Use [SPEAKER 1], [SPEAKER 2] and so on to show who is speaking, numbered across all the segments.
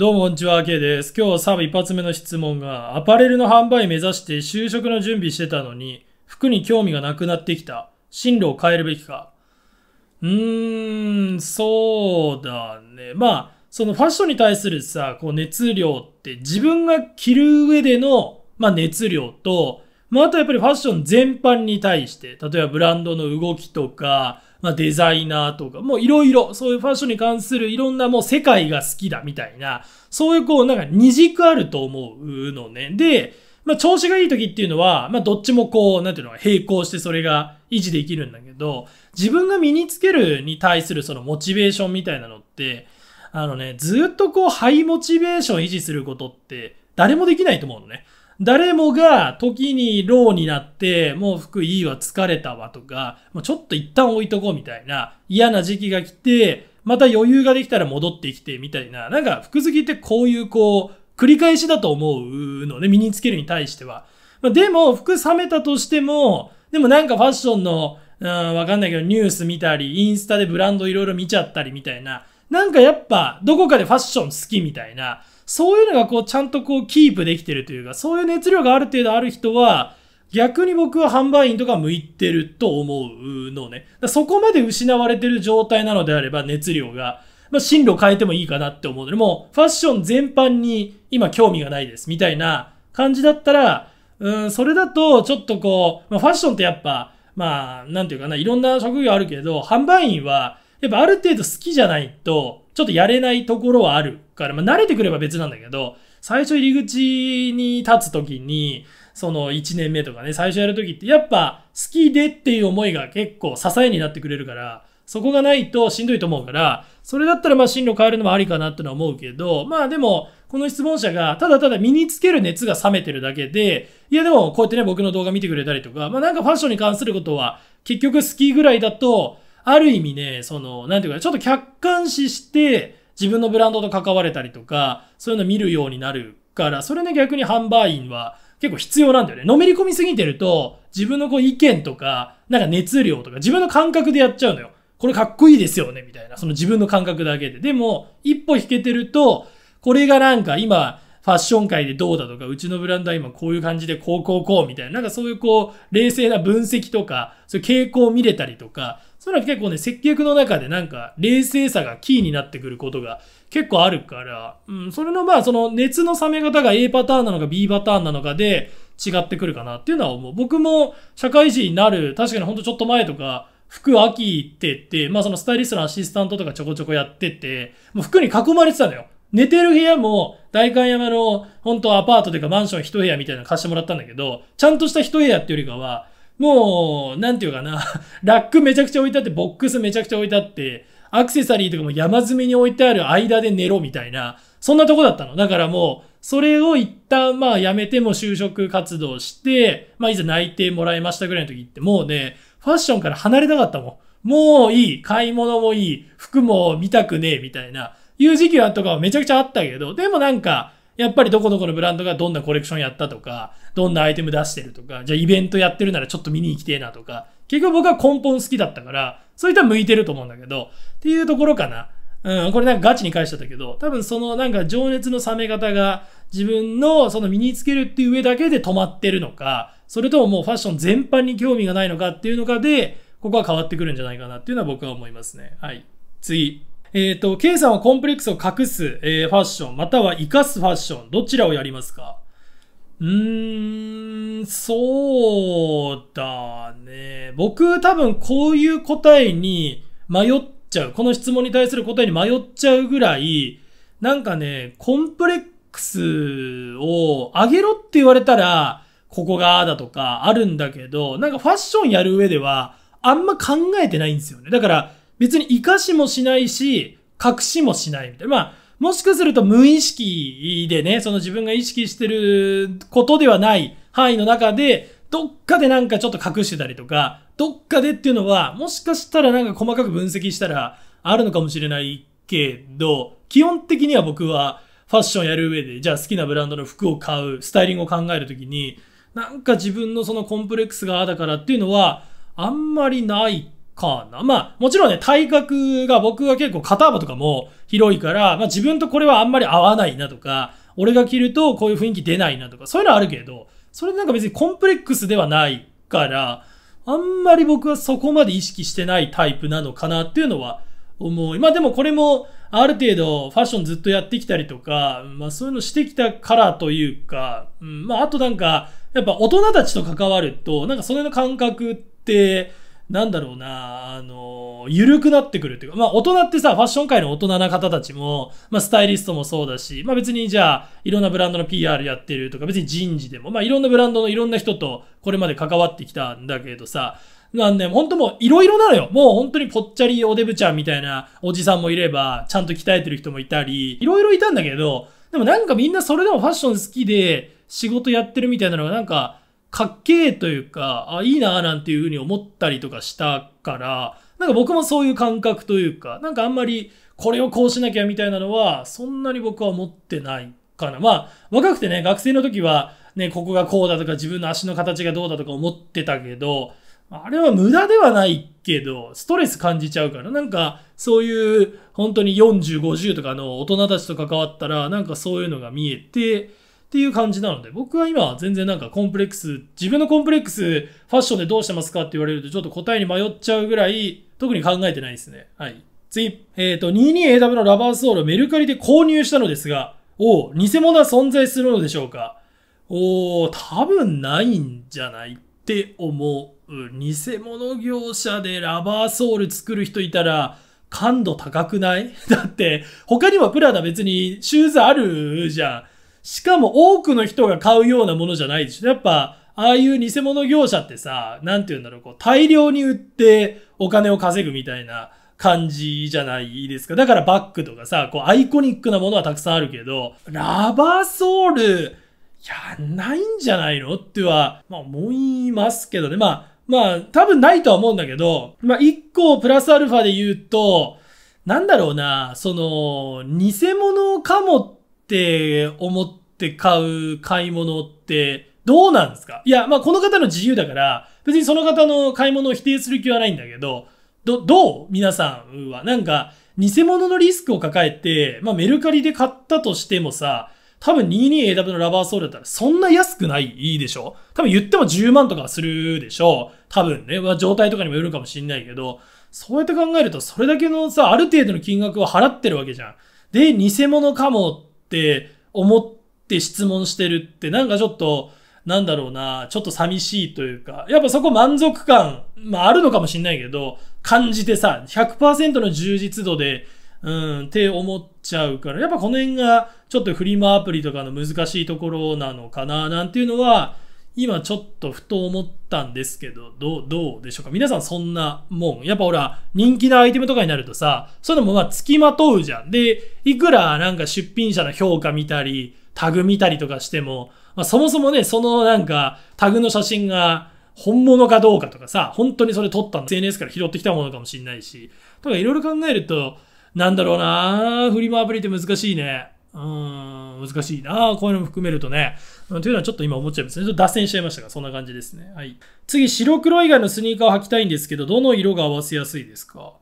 [SPEAKER 1] どうもこんにちは、K です。今日サブ一発目の質問が、アパレルの販売目指して就職の準備してたのに、服に興味がなくなってきた。進路を変えるべきか。うーん、そうだね。まあ、そのファッションに対するさ、こう熱量って自分が着る上での、まあ熱量と、まあ、あとやっぱりファッション全般に対して、例えばブランドの動きとか、まあ、デザイナーとか、もういろいろ、そういうファッションに関するいろんなもう世界が好きだみたいな、そういうこうなんか二軸あると思うのね。で、まあ、調子がいい時っていうのは、まあ、どっちもこう、なんていうの、並行してそれが維持できるんだけど、自分が身につけるに対するそのモチベーションみたいなのって、あのね、ずっとこう、ハイモチベーション維持することって、誰もできないと思うのね。誰もが時にローになって、もう服いいわ、疲れたわとか、もうちょっと一旦置いとこうみたいな嫌な時期が来て、また余裕ができたら戻ってきてみたいな、なんか服好きってこういうこう、繰り返しだと思うのね、身につけるに対しては。までも、服冷めたとしても、でもなんかファッションの、うん、わかんないけど、ニュース見たり、インスタでブランドいろいろ見ちゃったりみたいな、なんかやっぱ、どこかでファッション好きみたいな、そういうのがこうちゃんとこうキープできてるというか、そういう熱量がある程度ある人は、逆に僕は販売員とか向いてると思うのね。そこまで失われてる状態なのであれば熱量が、まあ、進路変えてもいいかなって思うので、もうファッション全般に今興味がないですみたいな感じだったら、うん、それだとちょっとこう、まあ、ファッションってやっぱ、まあ、なんていうかな、いろんな職業あるけど、販売員はやっぱある程度好きじゃないとちょっとやれないところはあるから、まあ、慣れてくれば別なんだけど、最初入り口に立つ時に、その1年目とかね、最初やる時って、やっぱ好きでっていう思いが結構支えになってくれるから、そこがないとしんどいと思うから、それだったらまあ進路変えるのもありかなってのは思うけど、まあでも、この質問者がただただ身につける熱が冷めてるだけで、いやでもこうやってね、僕の動画見てくれたりとか、まあなんかファッションに関することは、結局好きぐらいだと、ある意味ね、その、なんていうか、ちょっと客観視して、自分のブランドと関われたりとか、そういうの見るようになるから、それね、逆に販売員は結構必要なんだよね。のめり込みすぎてると、自分のこう意見とか、なんか熱量とか、自分の感覚でやっちゃうのよ。これかっこいいですよね、みたいな。その自分の感覚だけで。でも、一歩引けてると、これがなんか今、ファッション界でどうだとか、うちのブランドは今こういう感じでこうこうこうみたいな、なんかそういうこう、冷静な分析とか、そういう傾向を見れたりとか、それは結構ね、接客の中でなんか冷静さがキーになってくることが結構あるから、うん、それのまあその熱の冷め方が A パターンなのか B パターンなのかで違ってくるかなっていうのは思う。僕も社会人になる、確かにほんとちょっと前とか、服秋行ってって、まあそのスタイリストのアシスタントとかちょこちょこやってて、もう服に囲まれてたのよ。寝てる部屋も、代官山の、本当アパートというかマンション一部屋みたいなの貸してもらったんだけど、ちゃんとした一部屋っていうよりかは、もう、なんていうかな、ラックめちゃくちゃ置いてあって、ボックスめちゃくちゃ置いてあって、アクセサリーとかも山積みに置いてある間で寝ろみたいな、そんなとこだったの。だからもう、それを一旦まあやめても就職活動して、まあいざ泣いてもらいましたぐらいの時って、もうね、ファッションから離れたかったもん。もういい、買い物もいい、服も見たくねえ、みたいな、いう時期はとかはめちゃくちゃあったけど、でもなんか、やっぱりどこどこのブランドがどんなコレクションやったとか、どんなアイテム出してるとか、じゃあイベントやってるならちょっと見に行きてえなとか、結局僕は根本好きだったから、そういった向いてると思うんだけど、っていうところかな。うん、これなんかガチに返しちゃったけど、多分そのなんか情熱の冷め方が自分のその身につけるっていう上だけで止まってるのか、それとももうファッション全般に興味がないのかっていうのかで、ここは変わってくるんじゃないかなっていうのは僕は思いますね。はい。次。えっ、ー、と、K さんはコンプレックスを隠す、えー、ファッション、または活かすファッション、どちらをやりますかうーん、そうだね。僕多分こういう答えに迷っちゃう。この質問に対する答えに迷っちゃうぐらい、なんかね、コンプレックスを上げろって言われたら、ここがだとかあるんだけど、なんかファッションやる上では、あんま考えてないんですよね。だから、別に生かしもしないし、隠しもしないみたいな。まあ、もしかすると無意識でね、その自分が意識してることではない範囲の中で、どっかでなんかちょっと隠してたりとか、どっかでっていうのは、もしかしたらなんか細かく分析したらあるのかもしれないけど、基本的には僕はファッションやる上で、じゃあ好きなブランドの服を買う、スタイリングを考えるときに、なんか自分のそのコンプレックスがあだからっていうのは、あんまりないかな。まあ、もちろんね、体格が僕は結構肩幅とかも広いから、まあ自分とこれはあんまり合わないなとか、俺が着るとこういう雰囲気出ないなとか、そういうのはあるけど、それなんか別にコンプレックスではないから、あんまり僕はそこまで意識してないタイプなのかなっていうのは思う。まあでもこれもある程度ファッションずっとやってきたりとか、まあそういうのしてきたからというか、うん、まああとなんか、やっぱ大人たちと関わると、なんかそれの感覚って、なんだろうな、あの、緩くなってくるっていうか、まあ大人ってさ、ファッション界の大人な方たちも、まあスタイリストもそうだし、まあ別にじゃあ、いろんなブランドの PR やってるとか、別に人事でも、まあいろんなブランドのいろんな人とこれまで関わってきたんだけどさ、なんで、本当もういろいろなのよ。もう本当にぽっちゃりおデブちゃんみたいなおじさんもいれば、ちゃんと鍛えてる人もいたり、いろいろいたんだけど、でもなんかみんなそれでもファッション好きで仕事やってるみたいなのがなんか、かっけえというか、あ、いいなーなんていうふうに思ったりとかしたから、なんか僕もそういう感覚というか、なんかあんまりこれをこうしなきゃみたいなのは、そんなに僕は思ってないかな。まあ、若くてね、学生の時は、ね、ここがこうだとか自分の足の形がどうだとか思ってたけど、あれは無駄ではないけど、ストレス感じちゃうから、なんか、そういう、本当に40、50とかの大人たちと関わったら、なんかそういうのが見えて、っていう感じなので、僕は今全然なんかコンプレックス、自分のコンプレックス、ファッションでどうしてますかって言われるとちょっと答えに迷っちゃうぐらい、特に考えてないですね。はい。次、えっ、ー、と、22AW のラバーソールをメルカリで購入したのですが、お偽物は存在するのでしょうかおー、多分ないんじゃないって思う。偽物業者でラバーソール作る人いたら、感度高くない だって、他にもプラダ別にシューズあるじゃん。しかも多くの人が買うようなものじゃないでしょ。やっぱ、ああいう偽物業者ってさ、なんて言うんだろう、こう、大量に売ってお金を稼ぐみたいな感じじゃないですか。だからバッグとかさ、こう、アイコニックなものはたくさんあるけど、ラバーソール、やんないんじゃないのっては、まあ思いますけどね。まあ、まあ、多分ないとは思うんだけど、まあ1個プラスアルファで言うと、なんだろうな、その、偽物かもってって思って買う買い物ってどうなんですかいや、まあこの方の自由だから、別にその方の買い物を否定する気はないんだけど、ど、どう皆さんは。なんか、偽物のリスクを抱えて、まあメルカリで買ったとしてもさ、多分 22AW のラバーソールだったらそんな安くないいいでしょ多分言っても10万とかするでしょ多分ね、まあ、状態とかにもよるかもしんないけど、そうやって考えるとそれだけのさ、ある程度の金額を払ってるわけじゃん。で、偽物かもって思って質問してるって、なんかちょっと、なんだろうな、ちょっと寂しいというか、やっぱそこ満足感、まああるのかもしんないけど、感じてさ、100%の充実度で、うん、って思っちゃうから、やっぱこの辺がちょっとフリマアプリとかの難しいところなのかな、なんていうのは、今ちょっとふと思ったんですけど、どう、どうでしょうか皆さんそんなもん。やっぱほら、人気なアイテムとかになるとさ、そういうのもまあ付きまとうじゃん。で、いくらなんか出品者の評価見たり、タグ見たりとかしても、まあ、そもそもね、そのなんかタグの写真が本物かどうかとかさ、本当にそれ撮ったの SNS から拾ってきたものかもしんないし、とかいろいろ考えると、なんだろうなフリマアプリって難しいね。うん、難しいなこういうのも含めるとね。というのはちょっと今思っちゃいますね。ちょっと脱線しちゃいましたが、そんな感じですね。はい。次、白黒以外のスニーカーを履きたいんですけど、どの色が合わせやすいですか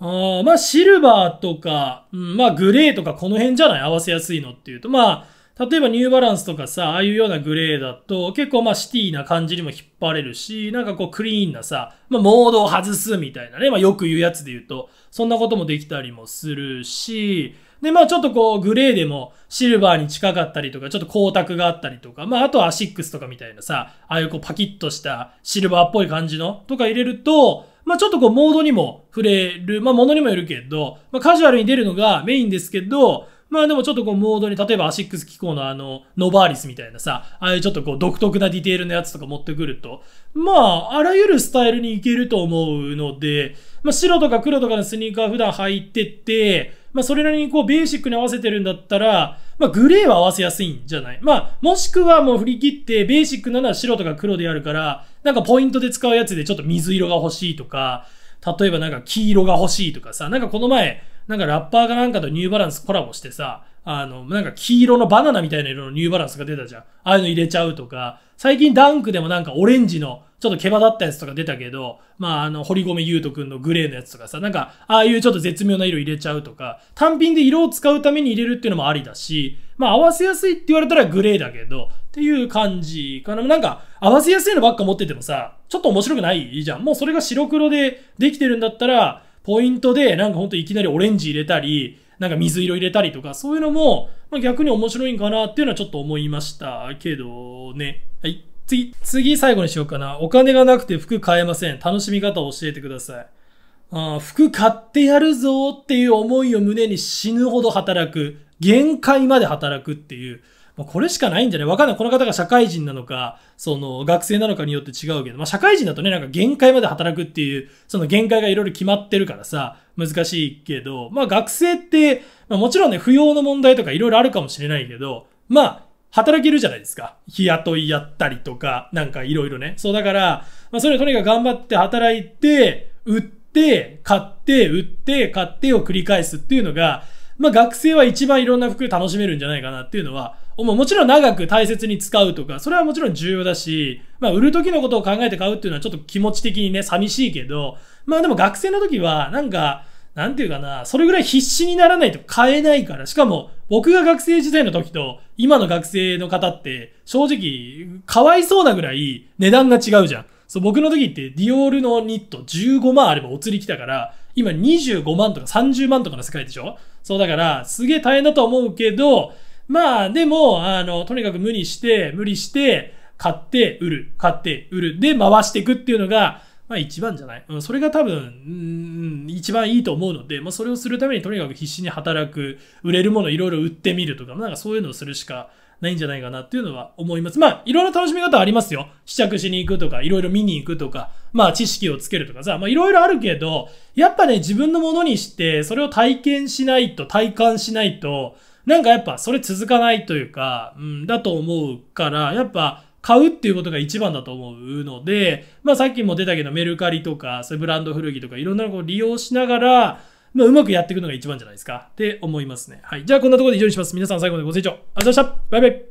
[SPEAKER 1] あまあ、シルバーとか、うん、まあ、グレーとか、この辺じゃない合わせやすいのっていうと、まあ、例えばニューバランスとかさ、ああいうようなグレーだと、結構まあシティな感じにも引っ張れるし、なんかこうクリーンなさ、まあモードを外すみたいなね、まあよく言うやつで言うと、そんなこともできたりもするし、で、まあちょっとこう、グレーでもシルバーに近かったりとか、ちょっと光沢があったりとか、まああとはアシックスとかみたいなさ、ああいうこうパキッとしたシルバーっぽい感じのとか入れると、まあちょっとこう、モードにも触れる、まあものにもよるけど、まあカジュアルに出るのがメインですけど、まあでもちょっとこうモードに、例えばアシックス機構のあの、ノバーリスみたいなさ、ああいうちょっとこう独特なディテールのやつとか持ってくると、まあ、あらゆるスタイルにいけると思うので、まあ白とか黒とかのスニーカー普段履いてて、まあ、それなりにこう、ベーシックに合わせてるんだったら、まあ、グレーは合わせやすいんじゃないまあ、もしくはもう振り切って、ベーシックなのは白とか黒でやるから、なんかポイントで使うやつでちょっと水色が欲しいとか、例えばなんか黄色が欲しいとかさ、なんかこの前、なんかラッパーがなんかとニューバランスコラボしてさ、あの、なんか黄色のバナナみたいな色のニューバランスが出たじゃん。ああいうの入れちゃうとか、最近ダンクでもなんかオレンジのちょっと毛羽立ったやつとか出たけど、まあ、あの、堀米優斗くんのグレーのやつとかさ、なんか、ああいうちょっと絶妙な色入れちゃうとか、単品で色を使うために入れるっていうのもありだし、まあ、合わせやすいって言われたらグレーだけど、っていう感じかな。なんか、合わせやすいのばっか持っててもさ、ちょっと面白くないじゃん。もうそれが白黒でできてるんだったら、ポイントで、なんかほんといきなりオレンジ入れたり、なんか水色入れたりとか、そういうのも、まあ、逆に面白いんかなっていうのはちょっと思いましたけどね。はい。次、次最後にしようかな。お金がなくて服買えません。楽しみ方を教えてください。あ服買ってやるぞっていう思いを胸に死ぬほど働く。限界まで働くっていう。まこれしかないんじゃないわかんない。この方が社会人なのか、その学生なのかによって違うけど、まあ社会人だとね、なんか限界まで働くっていう、その限界がいろいろ決まってるからさ、難しいけど、まあ学生って、まあもちろんね、不要の問題とかいろいろあるかもしれないけど、まあ働けるじゃないですか。日雇いやったりとか、なんかいろいろね。そうだから、まあ、それをとにかく頑張って働いて、売って、買って、売って、買ってを繰り返すっていうのが、まあ、学生は一番いろんな服楽しめるんじゃないかなっていうのは、ももちろん長く大切に使うとか、それはもちろん重要だし、まあ、売る時のことを考えて買うっていうのはちょっと気持ち的にね、寂しいけど、まあでも学生の時は、なんか、なんていうかな、それぐらい必死にならないと買えないから、しかも僕が学生時代の時と今の学生の方って正直かわいそうなぐらい値段が違うじゃん。そう、僕の時ってディオールのニット15万あればお釣り来たから、今25万とか30万とかの世界でしょそうだから、すげえ大変だと思うけど、まあでも、あの、とにかく無理して、無理して、買って売る、買って売る、で回していくっていうのが、まあ一番じゃない。うん、それが多分、うん、一番いいと思うので、まあそれをするためにとにかく必死に働く、売れるものいろいろ売ってみるとか、なんかそういうのをするしかないんじゃないかなっていうのは思います。まあいろいろ楽しみ方ありますよ。試着しに行くとか、いろいろ見に行くとか、まあ知識をつけるとかさ、まあいろいろあるけど、やっぱね自分のものにして、それを体験しないと、体感しないと、なんかやっぱそれ続かないというか、うん、だと思うから、やっぱ、買うっていうことが一番だと思うので、まあさっきも出たけどメルカリとか、そういうブランド古着とかいろんなのを利用しながら、まあうまくやっていくのが一番じゃないですかって思いますね。はい。じゃあこんなところで以上にします。皆さん最後までご清聴ありがとうございました。バイバイ。